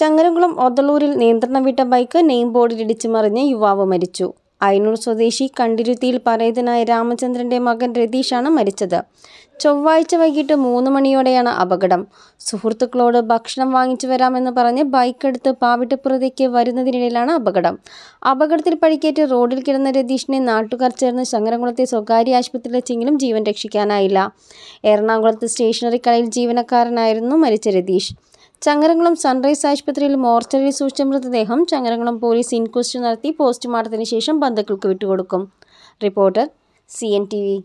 ചങ്ങരംകുളം ഒതളൂരിൽ നിയന്ത്രണം വിട്ട bike name ബോർഡിലിടിച്ച് മറിഞ്ഞ് യുവാവ് മരിച്ചു അയനൂർ സ്വദേശി കണ്ടിരുത്തിയിൽ പറയതനായ രാമചന്ദ്രന്റെ മകൻ രതീഷാണ് മരിച്ചത് ചൊവ്വാഴ്ച വൈകിട്ട് മൂന്ന് മണിയോടെയാണ് അപകടം സുഹൃത്തുക്കളോട് ഭക്ഷണം വാങ്ങിച്ചു വരാമെന്ന് പറഞ്ഞ് ബൈക്കെടുത്ത് പാവിട്ടപ്പുറത്തേക്ക് വരുന്നതിനിടയിലാണ് അപകടം അപകടത്തിൽ പരിക്കേറ്റ് റോഡിൽ കിടന്ന രതീഷിനെ നാട്ടുകാർ ചേർന്ന് ശങ്കരംകുളത്തെ സ്വകാര്യ വെച്ചെങ്കിലും ജീവൻ രക്ഷിക്കാനായില്ല എറണാകുളത്ത് സ്റ്റേഷനറി കടയിൽ ജീവനക്കാരനായിരുന്നു മരിച്ച രതീഷ് ചങ്ങരംകുളം സൺറൈസ് ആശുപത്രിയിൽ മോർച്ചറിയിൽ സൂക്ഷിച്ച മൃതദേഹം ചങ്ങരംകുളം പോലീസ് ഇൻക്വസ്റ്റ് നടത്തി പോസ്റ്റ്മോർട്ടത്തിന് ശേഷം ബന്ധുക്കൾക്ക് വിട്ടുകൊടുക്കും reporter C N T V